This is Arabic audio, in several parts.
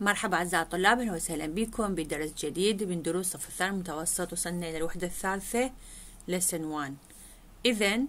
مرحبا أعزائي الطلاب أهلا وسهلا بكم بدرس جديد من دروس صف الثاني المتوسط وصلنا إلى الوحدة الثالثة lesson one إذا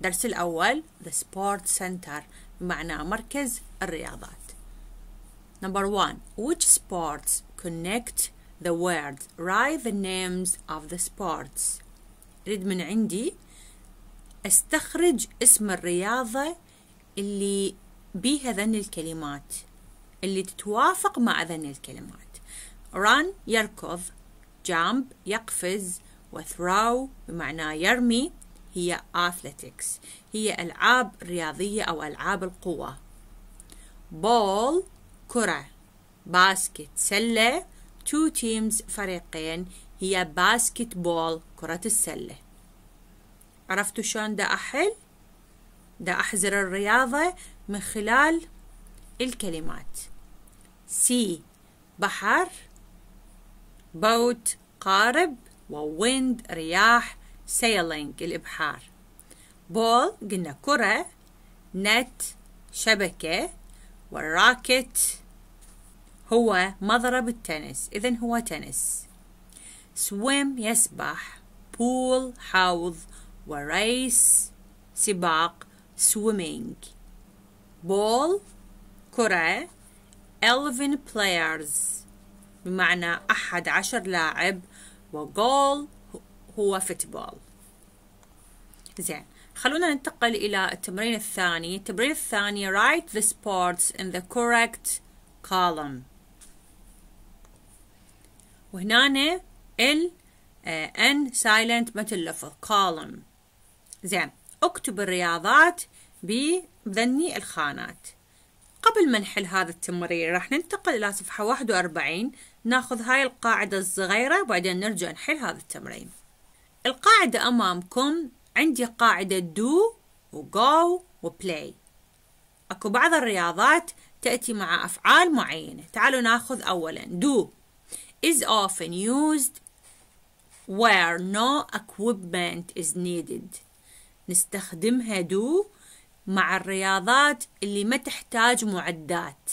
درس الأول the sport center بمعنى مركز الرياضات number one which sports connect the words write the names of the sports أريد من عندي استخرج اسم الرياضة اللي بها ذن الكلمات اللي تتوافق مع ذن الكلمات run يركض jump يقفز throw بمعنى يرمي هي athletics هي ألعاب رياضية أو ألعاب القوة ball كرة باسكت سلة two teams فريقين هي باسكت بول كرة السلة عرفتوا شلون دا أحل؟ دا أحزر الرياضة من خلال الكلمات سي بحر بوت قارب ويند رياح سيلينج الإبحار بول قلنا كرة نت شبكة والراكت هو مضرب التنس إذا هو تنس سويم يسبح بول حوض وريس سباق سويمينج بول كرة eleven players بمعنى أحد عشر لاعب وجول هو فوتبول زين خلونا ننتقل إلى التمرين الثاني التمرين الثاني write the sports in the correct column وهنا ال ان سايلنت ما تلفظ column زين اكتب الرياضات بذني الخانات قبل ما نحل هذا التمرين راح ننتقل إلى صفحة 41 ناخذ هاي القاعدة الصغيرة وبعدين نرجع نحل هذا التمرين القاعدة أمامكم عندي قاعدة do وgo وبلاي أكو بعض الرياضات تأتي مع أفعال معينة تعالوا ناخذ أولا do is often used where no equipment is needed نستخدمها do مع الرياضات اللي ما تحتاج معدات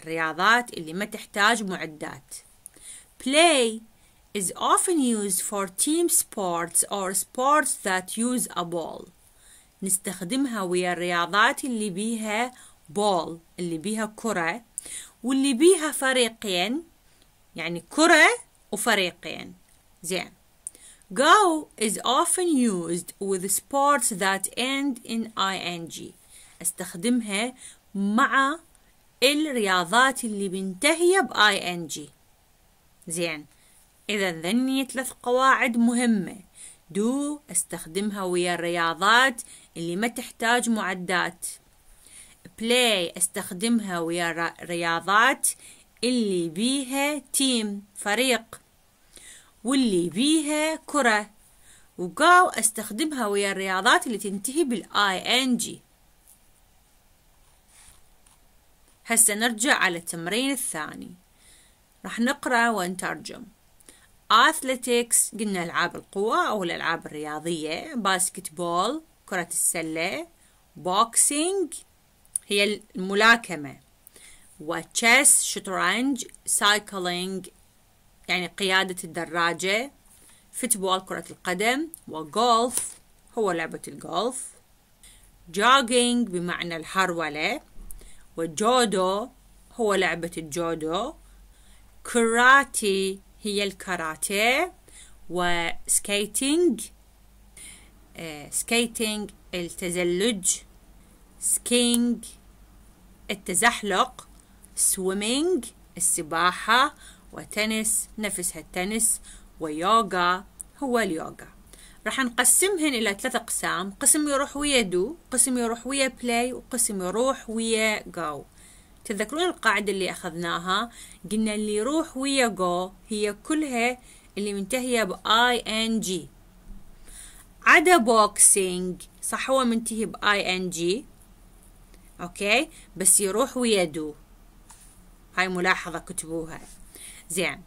الرياضات اللي ما تحتاج معدات play is often used for team sports or sports that use a ball نستخدمها ويا الرياضات اللي بيها بول اللي بيها كرة واللي بيها فريقين يعني كرة وفريقين زين Go is often used with sports that end in ing استخدمها مع الرياضات اللي منتهية ب ing زين إذا ذني ثلاث قواعد مهمة do استخدمها ويا الرياضات اللي ما تحتاج معدات play استخدمها ويا الرياضات اللي بيها تيم فريق واللي بيها كرة وقاو أستخدمها ويا الرياضات اللي تنتهي بالاي ان جي هسه نرجع على التمرين الثاني راح نقرأ ونترجم athletics قلنا ألعاب القوى أو الألعاب الرياضية Basketball كرة السلة بوكسينج هي الملاكمة وتشيس شطرنج سايكلينج يعني قيادة الدراجة فوتبول كرة القدم وغولف هو لعبة الجولف جوجينج بمعنى الهرولة وجودو هو لعبة الجودو كراتي هي الكاراتيه وسكيتينج آه، سكيتينج التزلج سكينج التزحلق سويمينج السباحة وتنس نفسها التنس ويوغا هو اليوغا راح نقسمهن إلى ثلاث أقسام قسم يروح ويا دو قسم يروح ويا بلاي وقسم يروح ويا جو تذكرون القاعدة اللي أخذناها قلنا اللي يروح ويا جو هي كلها اللي منتهية ان ing عدا بوكسينج صح هو منتهي ان ing أوكي بس يروح ويا دو هاي ملاحظة كتبوها زين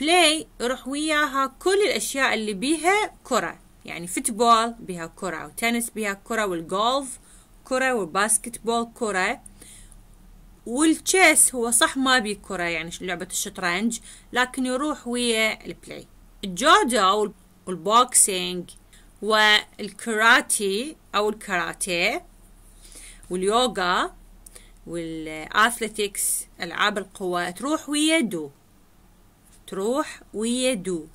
بلاي يروح وياها كل الأشياء اللي بيها كرة يعني فوتبول بيها كرة وتنس بيها كرة والجولف كرة والباسكتبول كرة والتشيس هو صح ما بيه كرة يعني لعبة الشطرنج لكن يروح ويا البلاي الجودو والبوكسينج والكراتي أو الكاراتيه واليوغا والاثليتكس العاب القوى تروح ويا دو تروح ويا دو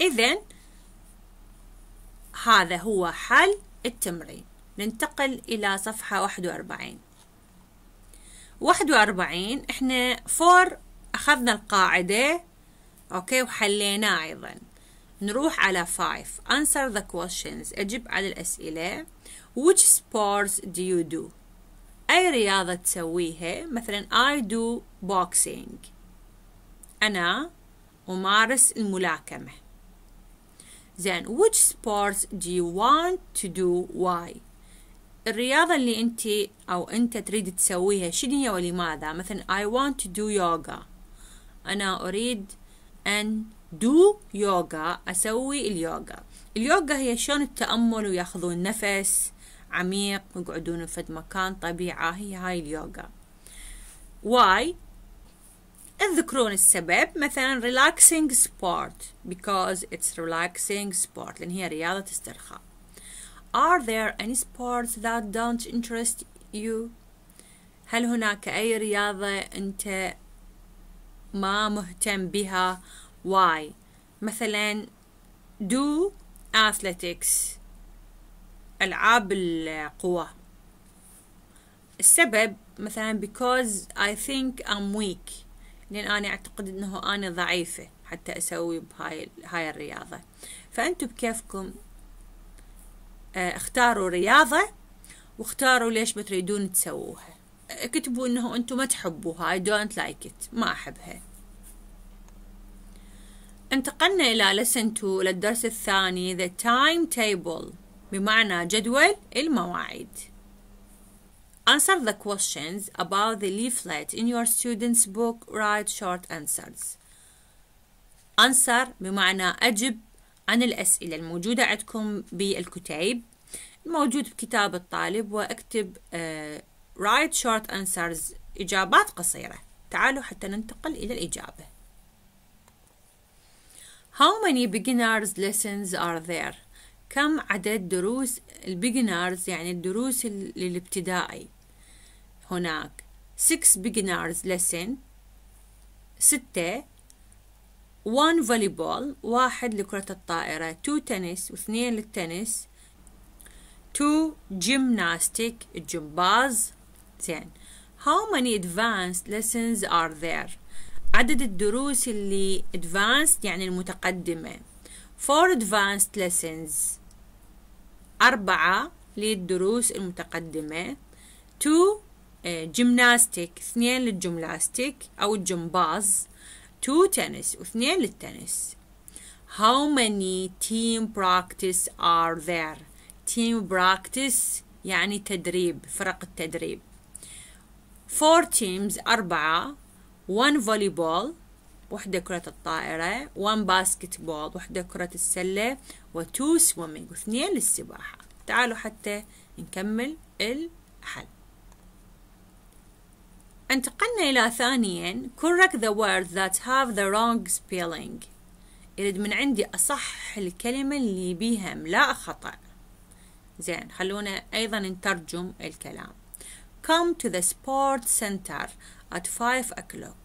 اذا هذا هو حل التمرين ننتقل الى صفحة 41 41 احنا فور اخذنا القاعدة اوكي وحليناه ايضا نروح على 5 answer the questions اجب على الاسئلة which sports do you do أي رياضة تسويها مثلا I do boxing أنا أمارس الملاكمة زين which sports do you want to do why الرياضة اللي أنت أو أنت تريد تسويها شنو هي ولماذا مثلا I want to do yoga أنا أريد أن do yoga أسوي اليوغا اليوغا هي شلون التأمل وياخذون نفس عميق يقعدون في مكان طبيعة هي هاي اليوغا why اذكرون السبب مثلا relaxing sport because it's relaxing sport لأن هي رياضة استرخاء are there any sports that don't interest you هل هناك أي رياضة أنت ما مهتم بها why مثلا do athletics ألعاب القوى السبب مثلا because I think I'm weak لأن أنا أعتقد أنه أنا ضعيفة حتى أسوي بهاي هاي الرياضة فأنتم بكيفكم آه، اختاروا رياضة واختاروا ليش بتريدون تسووها اكتبوا انه انتم ما تحبوها I don't like it ما احبها انتقلنا الى lesson 2 للدرس الثاني the timetable بمعنى جدول المواعيد Answer the questions about the leaflet in your student's book. Write short answers. Answer بمعنى أجب عن الأسئلة الموجودة عندكم بالكتيب الموجود بكتاب الطالب واكتب uh, write short answers إجابات قصيرة تعالوا حتى ننتقل إلى الإجابة How many beginners lessons are there? كم عدد دروس البيجنرز يعني الدروس للابتدائي هناك 6 beginners lesson 6 1 volleyball واحد لكرة الطائرة 2 تنس واثنين للتنس 2 gymnastic الجمباز زين how many advanced lessons are there عدد الدروس اللي advanced يعني المتقدمة 4 advanced lessons أربعة للدروس المتقدمة تو جيمناستيك آه، اثنين للجيمناستيك أو الجمباز تو تنس واثنين للتنس How many team practice are there? Team practice يعني تدريب فرق التدريب. Four teams أربعة. One volleyball. وحدة كرة الطائرة وان باسكت بول وحدة كرة السلة وتو سويمينج واثنين للسباحة تعالوا حتى نكمل الحل انتقلنا إلى ثانيا correct the words that have the wrong spelling يريد من عندي اصحح الكلمة اللي بيها لا خطأ زين خلونا أيضا نترجم الكلام come to the sports center at 5 o'clock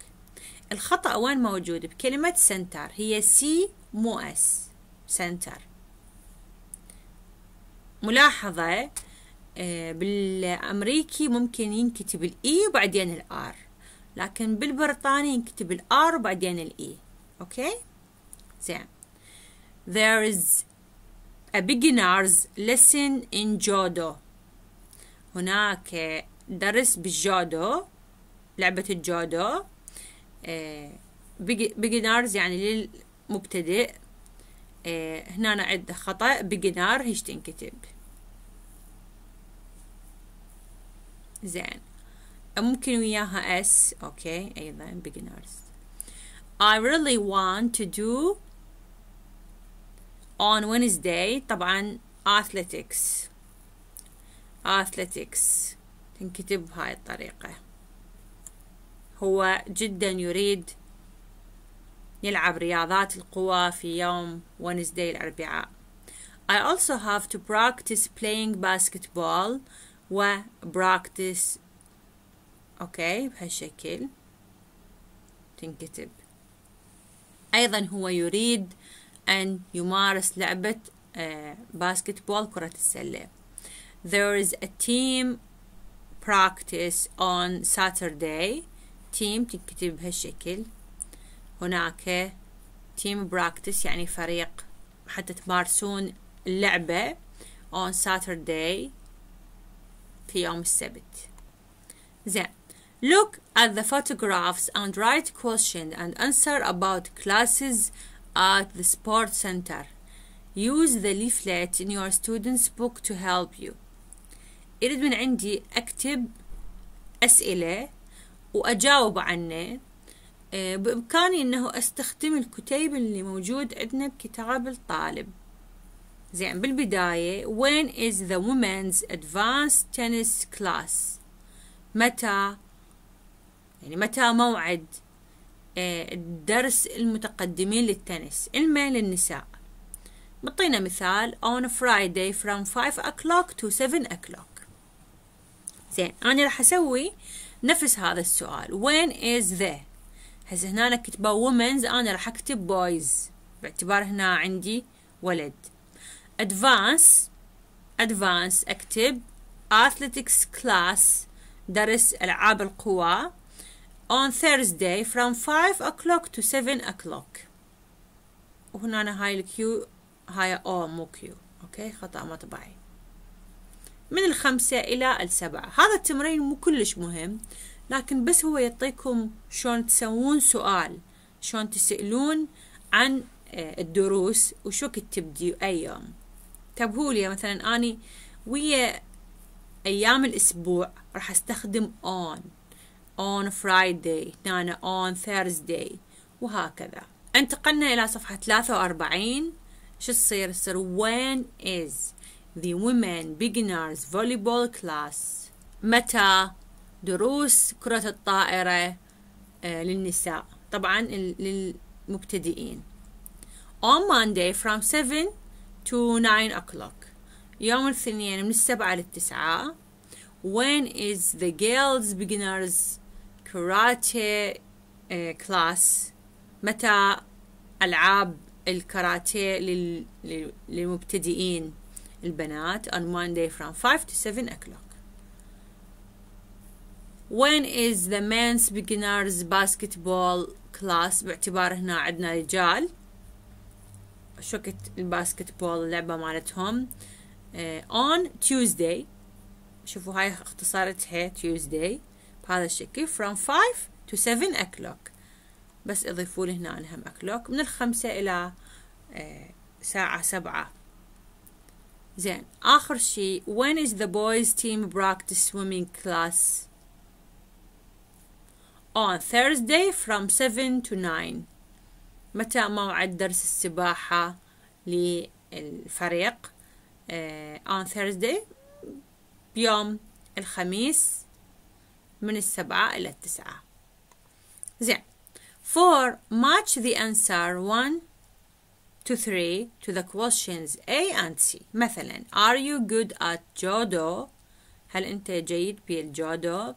الخطأ وين موجود بكلمة سنتر هي سي مو اس سنتر ملاحظة آه، بالأمريكي ممكن ينكتب الإي e وبعدين الآر لكن بالبريطاني ينكتب الآر وبعدين الإي e. أوكي زين There is a beginner's lesson in judo هناك درس بالجودو لعبة الجودو بيجنرز يعني للمبتدئ آه، هنا أنا عد خطأ بيجنر هيش تنكتب زين ممكن وياها اس اوكي ايضا beginners I really want to do on Wednesday طبعا athletics athletics تنكتب بهاي الطريقه هو جدا يريد يلعب رياضات القوى في يوم ونزدي الأربعاء I also have to practice playing basketball و practice okay بهالشكل تنكتب أيضا هو يريد أن يمارس لعبة باسكتبول آه، كرة السلة There is a team practice on Saturday تيم تكتب بهالشكل هناك تيم براكتس يعني فريق حتى تمارسون اللعبة on Saturday في يوم السبت زين Look at the photographs and write questions and answer about classes at the sports center. Use the leaflet in your student's book to help you. أريد من عندي أكتب أسئلة وأجاوب عنه آه، بإمكاني أنه أستخدم الكتيب اللي موجود عندنا بكتاب الطالب زين بالبداية when is the women's advanced tennis class متى يعني متى موعد آه، الدرس المتقدمين للتنس الميل للنساء بطينا مثال on Friday from 5 o'clock to 7 o'clock زين أنا راح أسوي نفس هذا السؤال وين از ذا هسه هنا كتبه وومنز انا راح اكتب بويز باعتبار هنا عندي ولد ادفانس ادفانس اكتب athletics class درس العاب القوى on Thursday from 5 o'clock to 7 o'clock وهنا أنا هاي الكيو هاي او مو كيو اوكي خطأ ما طبعي من الخمسة إلى السبعة هذا التمرين مو كلش مهم لكن بس هو يعطيكم شلون تسوون سؤال شلون تسألون عن آه، الدروس وشو كنت تبدي أي يوم تبهولي طيب مثلا أني ويا أيام الأسبوع راح أستخدم on on Friday نانا on Thursday وهكذا انتقلنا إلى صفحة 43 شو تصير تصير when is The Women Beginners Volleyball Class متى دروس كرة الطائرة آه، للنساء طبعا للمبتدئين on Monday from 7 to 9 o'clock يوم الاثنين من السبعة للتسعة when is the girls beginners karate آه، class متى ألعاب الكاراتيه للمبتدئين البنات on Monday from 5 to 7 o'clock when is the men's beginners basketball class باعتبار هنا عندنا رجال شوكة الباسكتبول اللعبة مالتهم آه، on Tuesday شوفوا هاي اختصارتها Tuesday بهذا الشكل from 5 to 7 o'clock بس اضيفوا لي هنا هم o'clock من الخمسة إلى آه، ساعة سبعة زين آخر شيء when is the boys team practice swimming class on Thursday from 7 to 9 متى موعد درس السباحة للفريق uh, on Thursday بيوم الخميس من السبعة إلى التسعة زين for match the answer 1 to 3 to the questions A and C مثلا are you good at judo هل أنت جيد بالجودو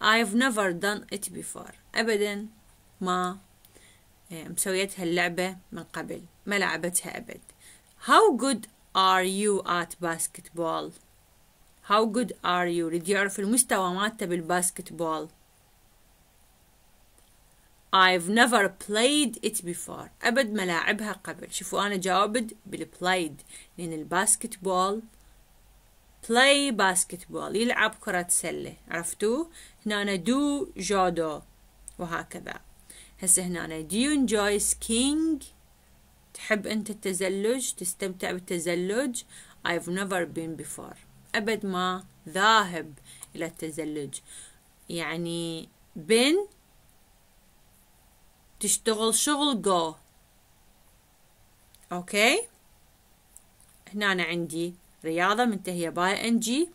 I've never done it before أبدا ما مسويت هاللعبة من قبل ما لعبتها أبد How good are you at basketball How good are you ريد يعرف المستوى مالته بالباسكتبول I've never played it before أبد ما لاعبها قبل شوفوا أنا جاوبت بالplayed لأن الباسكتبول play basketball يلعب كرة سلة عرفتوا هنا أنا do جودو وهكذا هسه هنا أنا do you enjoy skiing تحب أنت التزلج تستمتع بالتزلج I've never been before أبد ما ذاهب إلى التزلج يعني been تشتغل شغل go اوكي هنا أنا عندي رياضة منتهية باي ان جي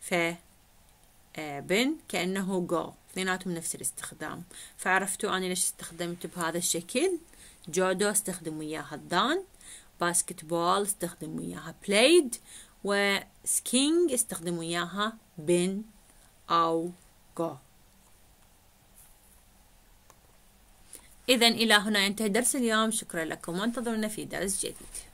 ف آه، بن كأنه جو اثنيناتهم نفس الاستخدام فعرفتوا أنا ليش استخدمت بهذا الشكل جودو استخدم وياها الدان باسكتبول استخدم وياها بلايد وسكينج استخدم وياها بن أو جو إذا إلى هنا ينتهي درس اليوم شكرا لكم وانتظرونا في درس جديد